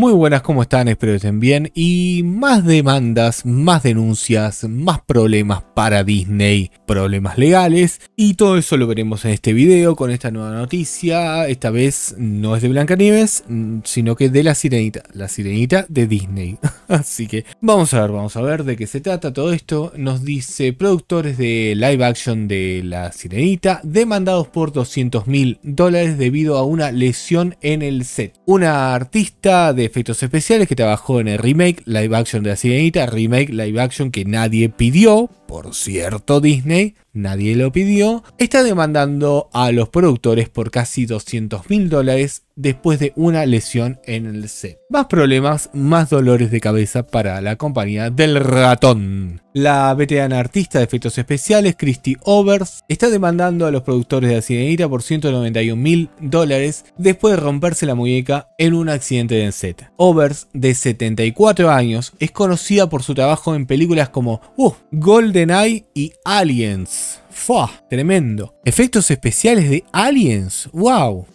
Muy buenas, ¿cómo están? Espero que estén bien. Y más demandas, más denuncias, más problemas para Disney, problemas legales. Y todo eso lo veremos en este video con esta nueva noticia. Esta vez no es de Blancanieves, sino que de la sirenita. La sirenita de Disney. Así que vamos a ver, vamos a ver de qué se trata todo esto. Nos dice productores de live action de la sirenita demandados por 200 mil dólares debido a una lesión en el set. Una artista de efectos especiales, que trabajó en el remake live action de La Sirenita, remake live action que nadie pidió, por cierto Disney, nadie lo pidió, está demandando a los productores por casi 200 mil dólares después de una lesión en el set. Más problemas, más dolores de cabeza para la compañía del ratón. La veterana artista de efectos especiales, Christy Overs, está demandando a los productores de la Cineira por 191 mil dólares después de romperse la muñeca en un accidente de set. Overs, de 74 años, es conocida por su trabajo en películas como uh, Golden y Aliens. ¡Fua! Tremendo. Efectos especiales de Aliens. ¡Wow!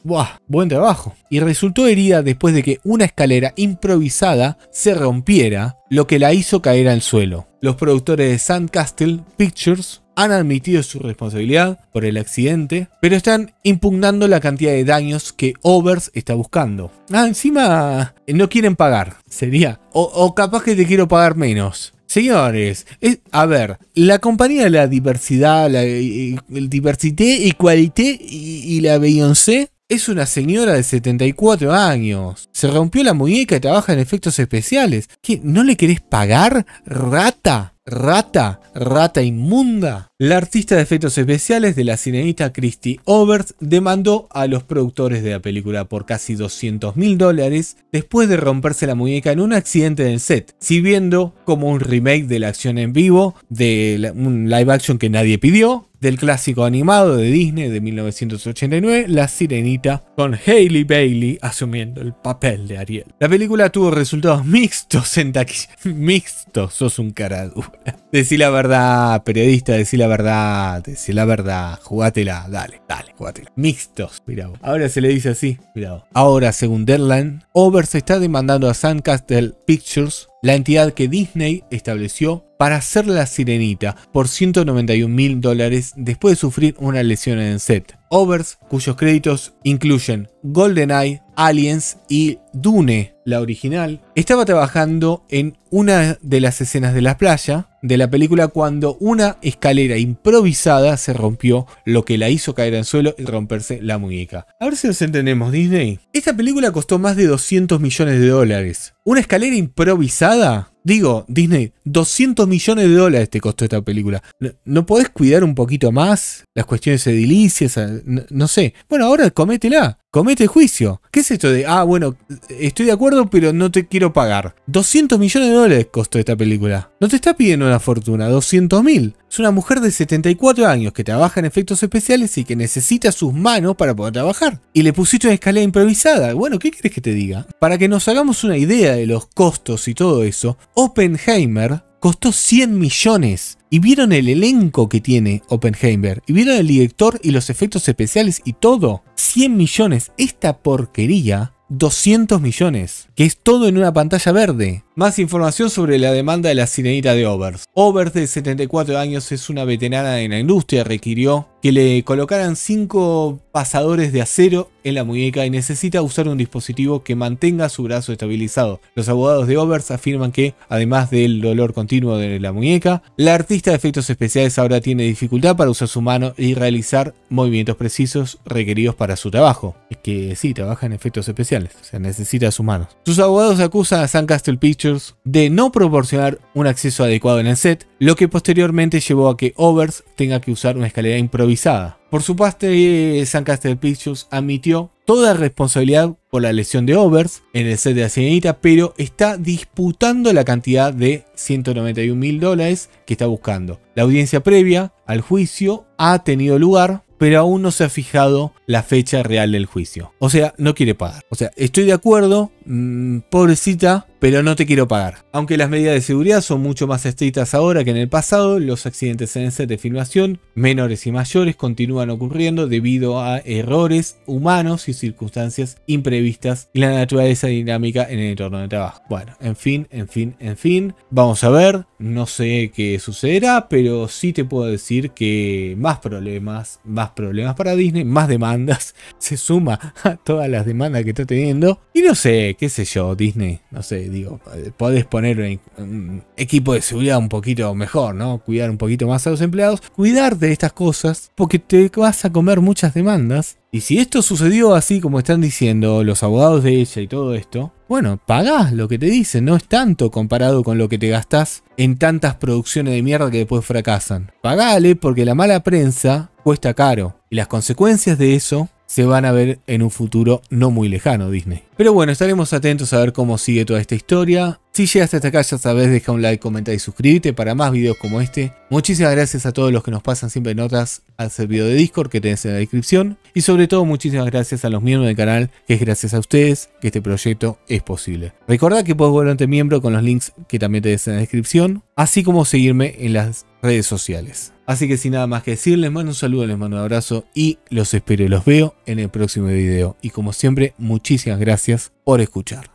Buen trabajo. Y resultó herida después de que una escalera improvisada se rompiera, lo que la hizo caer al suelo. Los productores de Sandcastle Pictures han admitido su responsabilidad por el accidente, pero están impugnando la cantidad de daños que Overs está buscando. Ah, encima eh, no quieren pagar, sería. O, o capaz que te quiero pagar menos. Señores, a ver, la compañía de la diversidad, la eh, eh, diversité, equalité y, y la Beyoncé es una señora de 74 años. Se rompió la muñeca y trabaja en efectos especiales. ¿Qué? ¿No le querés pagar, rata? Rata, rata inmunda. La artista de efectos especiales de la cineísta Christy Obert demandó a los productores de la película por casi 200 mil dólares después de romperse la muñeca en un accidente del set, sirviendo como un remake de la acción en vivo de un live action que nadie pidió, del clásico animado de Disney de 1989, La Sirenita, con Hailey Bailey asumiendo el papel de Ariel. La película tuvo resultados mixtos en taquilla. Mixtos, sos un cara dura. Decí la verdad, periodista, decí la verdad, decí la verdad, jugátela, dale, dale, jugátela. Mixtos, mirá Ahora se le dice así, mirá Ahora, según Deadline, Over está demandando a Sandcastle Pictures la entidad que Disney estableció para hacer la sirenita por 191 mil dólares después de sufrir una lesión en el set. Overs, cuyos créditos incluyen GoldenEye, Aliens y Dune, la original, estaba trabajando en una de las escenas de la playa de la película cuando una escalera improvisada se rompió, lo que la hizo caer al suelo y romperse la muñeca. A ver si nos entendemos, Disney. Esta película costó más de 200 millones de dólares. ¿Una escalera improvisada? Digo, Disney, 200 millones de dólares te costó esta película. ¿No, podés cuidar un poquito más las cuestiones edilicias? no sé. Bueno, ahora cométela comete juicio. ¿Qué es esto de, ah, bueno, estoy de acuerdo, pero no te quiero pagar? 200 millones de dólares costó esta película. No te está pidiendo una fortuna, 200 mil. Es una mujer de 74 años que trabaja en efectos especiales y que necesita sus manos para poder trabajar. Y le pusiste una escalera improvisada. Bueno, ¿qué quieres que te diga? Para que nos hagamos una idea de los costos y todo eso, Oppenheimer costó 100 millones. Y vieron el elenco que tiene Oppenheimer. Y vieron el director y los efectos especiales y todo. 100 millones. Esta porquería 200 millones, que es todo en una pantalla verde. Más información sobre la demanda de la sirenita de Overs. Overs de 74 años es una veterana en la industria, requirió que le colocaran cinco pasadores de acero en la muñeca y necesita usar un dispositivo que mantenga su brazo estabilizado. Los abogados de Overs afirman que, además del dolor continuo de la muñeca, la artista de efectos especiales ahora tiene dificultad para usar su mano y realizar movimientos precisos requeridos para su trabajo. Es que sí, trabaja en efectos especiales, o sea, necesita sus manos. Sus abogados acusan a Castle Pictures de no proporcionar un acceso adecuado en el set, lo que posteriormente llevó a que Overs tenga que usar una escalera improvisada por su parte, eh, Sancaster Pictures admitió toda responsabilidad por la lesión de Overs en el set de la pero está disputando la cantidad de 191 mil dólares que está buscando. La audiencia previa al juicio ha tenido lugar, pero aún no se ha fijado la fecha real del juicio. O sea, no quiere pagar. O sea, estoy de acuerdo, mm, pobrecita, pero no te quiero pagar. Aunque las medidas de seguridad son mucho más estrictas ahora que en el pasado, los accidentes en set de filmación, menores y mayores, continúan ocurriendo debido a errores humanos y circunstancias imprevistas y la naturaleza dinámica en el entorno de trabajo. Bueno, en fin, en fin, en fin. Vamos a ver, no sé qué sucederá, pero sí te puedo decir que más problemas, más problemas para Disney, más demandas, se suma a todas las demandas que está teniendo. Y no sé, qué sé yo, Disney, no sé, digo, eh, podés poner un, equipo de seguridad un poquito mejor, ¿no? Cuidar un poquito más a los empleados, cuidarte de estas cosas, porque te vas a comer muchas demandas. Y si esto sucedió así como están diciendo los abogados de ella y todo esto, bueno, pagás lo que te dicen, no es tanto comparado con lo que te gastás en tantas producciones de mierda que después fracasan. Pagale porque la mala prensa cuesta caro y las consecuencias de eso se van a ver en un futuro no muy lejano Disney. Pero bueno, estaremos atentos a ver cómo sigue toda esta historia. Si llegaste hasta acá ya sabes, deja un like, comenta y suscríbete para más videos como este. Muchísimas gracias a todos los que nos pasan siempre notas al servidor de Discord que tenés en la descripción. Y sobre todo muchísimas gracias a los miembros del canal, que es gracias a ustedes que este proyecto es posible. Recordad que puedes volverte miembro con los links que también tenés en la descripción, así como seguirme en las redes sociales. Así que sin nada más que decir, les mando un saludo, les mando un abrazo y los espero y los veo en el próximo video. Y como siempre, muchísimas gracias por escuchar.